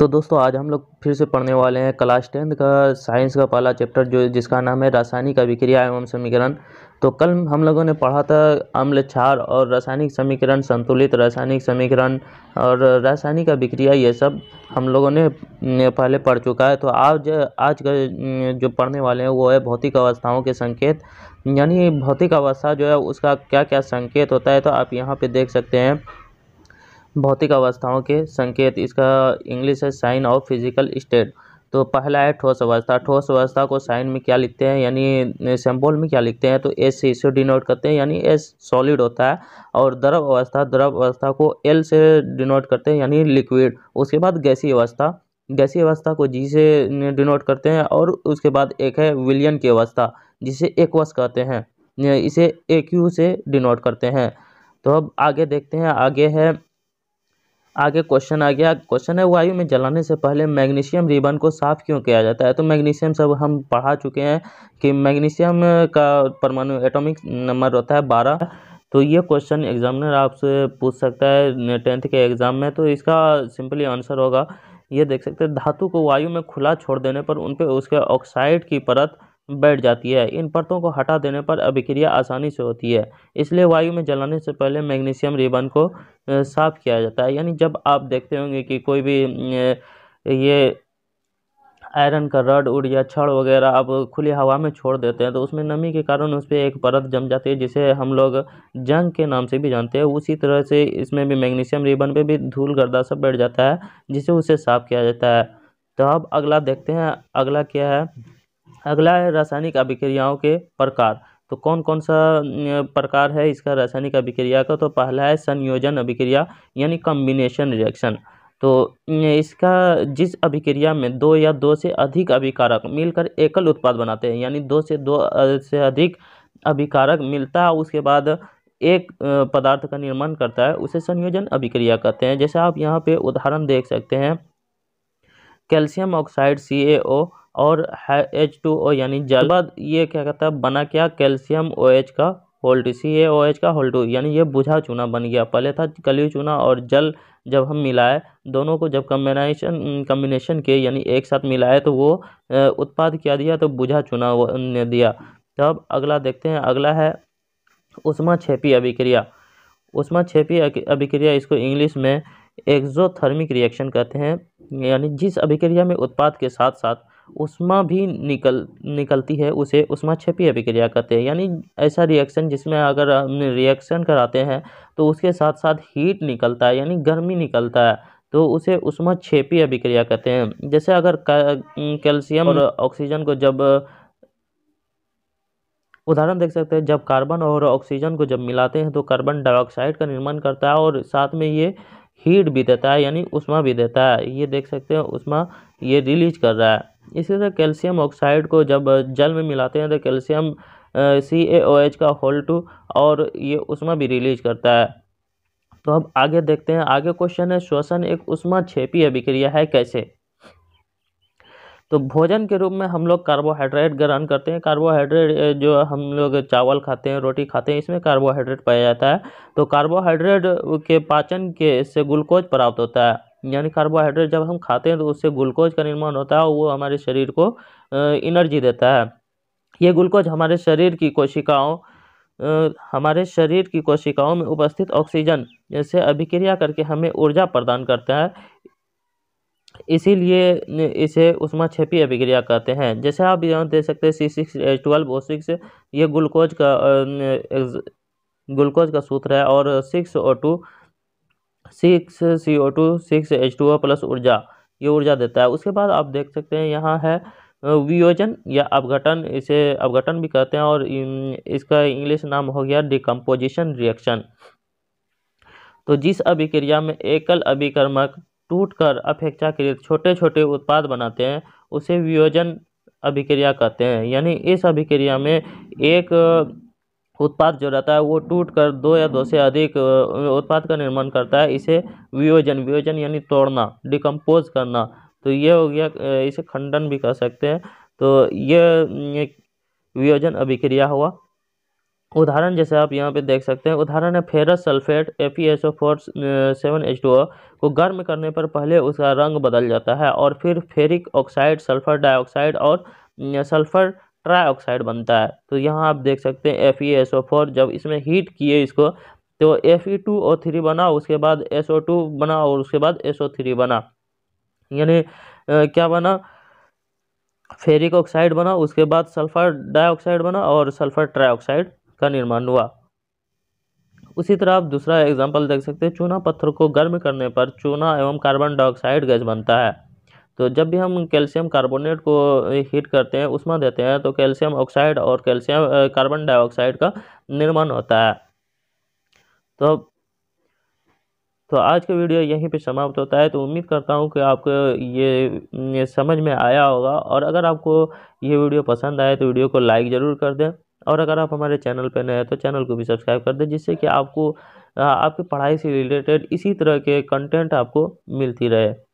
तो दोस्तों आज हम लोग फिर से पढ़ने वाले हैं क्लास टेंथ का साइंस का पहला चैप्टर जो जिसका नाम है रासायनिक अभिक्रिया एवं समीकरण तो कल हम लोगों ने पढ़ा था अम्ल क्षार और रासायनिक समीकरण संतुलित रासायनिक समीकरण और रासायनिक अभिक्रिया ये सब हम लोगों ने पहले पढ़ चुका है तो आज आज का जो पढ़ने वाले हैं वो है भौतिक अवस्थाओं के संकेत यानी भौतिक अवस्था जो है उसका क्या क्या संकेत होता है तो आप यहाँ पर देख सकते हैं भौतिक अवस्थाओं के संकेत इसका इंग्लिश है साइन ऑफ फिजिकल स्टेट तो पहला है ठोस अवस्था ठोस अवस्था को साइन में क्या लिखते हैं यानी सिंबल में क्या लिखते हैं तो एस से इसे डिनोट करते हैं यानी एस सॉलिड होता है और द्रव अवस्था द्रव अवस्था को एल से डिनोट करते हैं यानी लिक्विड उसके बाद गैसी अवस्था गैसी अवस्था को जी से डिनोट करते हैं और उसके बाद एक है विलियन की अवस्था जिसे एक्वस कहते हैं इसे एक्यू से डिनोट करते हैं तो अब आगे देखते हैं आगे है आगे क्वेश्चन आ गया क्वेश्चन है वायु में जलाने से पहले मैग्नीशियम रिबन को साफ क्यों किया जाता है तो मैग्नीशियम सब हम पढ़ा चुके हैं कि मैग्नीशियम का परमाणु एटॉमिक नंबर होता है बारह तो ये क्वेश्चन एग्जामिनर आपसे पूछ सकता है टेंथ के एग्ज़ाम में तो इसका सिंपली आंसर होगा ये देख सकते हैं धातु को वायु में खुला छोड़ देने पर उन पर उसके ऑक्साइड की परत बैठ जाती है इन परतों को हटा देने पर अभिक्रिया आसानी से होती है इसलिए वायु में जलाने से पहले मैग्नीशियम रिबन को साफ किया जाता है यानी जब आप देखते होंगे कि कोई भी ये आयरन का रड उड़ या छड़ वगैरह आप खुली हवा में छोड़ देते हैं तो उसमें नमी के कारण उस पर एक परत जम जाती है जिसे हम लोग जंग के नाम से भी जानते हैं उसी तरह से इसमें भी मैग्नीशियम रिबन पे भी धूल गर्दा सब बैठ जाता है जिसे उसे साफ किया जाता है तो अब अगला देखते हैं अगला क्या है अगला है रासायनिक अभिक्रियाओं के प्रकार तो कौन कौन सा प्रकार है इसका रासायनिक अभिक्रिया का तो पहला है संयोजन अभिक्रिया यानी कम्बिनेशन रिएक्शन तो इसका जिस अभिक्रिया में दो या दो से अधिक अभिकारक मिलकर एकल उत्पाद बनाते हैं यानी दो से दो से अधिक अभिकारक मिलता है उसके बाद एक पदार्थ का निर्माण करता है उसे संयोजन अभिक्रिया कहते हैं जैसे आप यहाँ पे उदाहरण देख सकते हैं कैल्शियम ऑक्साइड सी ए ओ और एच टू ओ यानी जल बाद ये क्या कहता है बना क्या कैल्शियम ओ एच का whole C A O H का होल्ड यानी ये बुझा चूना बन गया पहले था कली चूना और जल जब हम मिलाए दोनों को जब कम्बिनेशन कम्बिनेशन के यानी एक साथ मिलाए तो वो उत्पाद क्या दिया तो बुझा चूना ने दिया तब अगला देखते हैं अगला है उष्मा छेपी अभिक्रिया उष्मा छेपी अभिक्रिया इसको इंग्लिश में एक्जोथर्मिक रिएक्शन कहते हैं यानी जिस अभिक्रिया में उत्पाद के साथ साथ उष्मा भी निकल निकलती है उसे उष्मा क्षपी अभिक्रिया कहते हैं यानी ऐसा रिएक्शन जिसमें अगर हम रिएक्शन कराते हैं तो उसके साथ साथ हीट निकलता है यानी गर्मी निकलता है तो उसे उष्मा क्षेपी अभिक्रिया कहते हैं जैसे अगर कैल्शियम और ऑक्सीजन को जब उदाहरण देख सकते हैं जब कार्बन और ऑक्सीजन को जब मिलाते हैं तो कार्बन डाइऑक्साइड का निर्माण करता है और साथ में ये हीट भी देता है यानी उष्मा भी देता है ये देख सकते हैं उष्मा ये रिलीज कर रहा है इसी तरह कैल्शियम ऑक्साइड को जब जल में मिलाते हैं तो calcium C A O H का होल टू और ये उष्मा भी रिलीज करता है तो अब आगे देखते हैं आगे क्वेश्चन है श्वसन एक उष्मा छेपी अभिक्रिया है कैसे तो भोजन के रूप में हम लोग कार्बोहाइड्रेट ग्रहण करते हैं कार्बोहाइड्रेट जो हम लोग चावल खाते हैं रोटी खाते हैं इसमें कार्बोहाइड्रेट पाया जाता है तो कार्बोहाइड्रेट के पाचन के से ग्लूकोज प्राप्त होता है यानी कार्बोहाइड्रेट जब हम खाते हैं तो उससे ग्लूकोज का निर्माण होता है वो हमारे शरीर को एनर्जी देता है ये ग्लूकोज हमारे शरीर की कोशिकाओं हमारे शरीर की कोशिकाओं में उपस्थित ऑक्सीजन से अभिक्रिया करके हमें ऊर्जा प्रदान करता है इसीलिए इसे उष्मा छेपी अभिक्रिया कहते हैं जैसे आप यहाँ देख सकते हैं C six H twelve O six ये ग्लूकोज का ग्लूकोज का सूत्र है और six O two six C O two six H two O plus ऊर्जा ये ऊर्जा देता है उसके बाद आप देख सकते हैं यहाँ है वियोजन या अपघटन इसे अपघटन भी कहते हैं और इसका इंग्लिश नाम हो गया डिकम्पोजिशन रिएक्शन तो जिस अभिक्रिया में एकल अभिकर्मक टूटकर अपेक्षाकृत छोटे छोटे उत्पाद बनाते हैं उसे वियोजन अभिक्रिया कहते हैं यानी इस अभिक्रिया में एक उत्पाद जो रहता है वो टूट कर दो या दो से अधिक उत्पाद का निर्माण करता है इसे वियोजन वियोजन यानी तोड़ना डिकम्पोज करना तो ये हो गया इसे खंडन भी कह सकते हैं तो ये वियोजन अभिक्रिया हुआ उदाहरण जैसे आप यहाँ पे देख सकते हैं उदाहरण है ferrous sulphate F E S O four seven H two O को गर्म करने पर पहले उसका रंग बदल जाता है और फिर फेरिक ऑक्साइड सल्फर डाइऑक्साइड और सल्फर ट्राईऑक्साइड बनता है तो यहाँ आप देख सकते हैं F E S O four जब इसमें हीट किए इसको तो F E two O three बना उसके बाद एस ओ टू बना और उसके बाद एस ओ थ्री बना यानी क्या बना फेरिक ऑक्साइड बना उसके बाद सल्फर डाइऑक्साइड बना और सल्फर ट्राईऑक्साइड का निर्माण हुआ उसी तरह आप दूसरा एग्जाम्पल देख सकते हैं चूना पत्थर को गर्म करने पर चूना एवं कार्बन डाइऑक्साइड गैस बनता है तो जब भी हम कैल्शियम कार्बोनेट को हीट करते हैं उष्मा देते हैं तो कैल्शियम ऑक्साइड और कैल्शियम कार्बन डाइऑक्साइड का निर्माण होता है तो तो आज का वीडियो यहीं पे समाप्त होता है तो उम्मीद करता हूँ कि आपको ये, ये समझ में आया होगा और अगर आपको ये वीडियो पसंद आए तो वीडियो को लाइक ज़रूर कर दें और अगर आप हमारे चैनल पर नए हैं तो चैनल को भी सब्सक्राइब कर दें जिससे कि आपको आपकी पढ़ाई से रिलेटेड इसी तरह के कंटेंट आपको मिलती रहे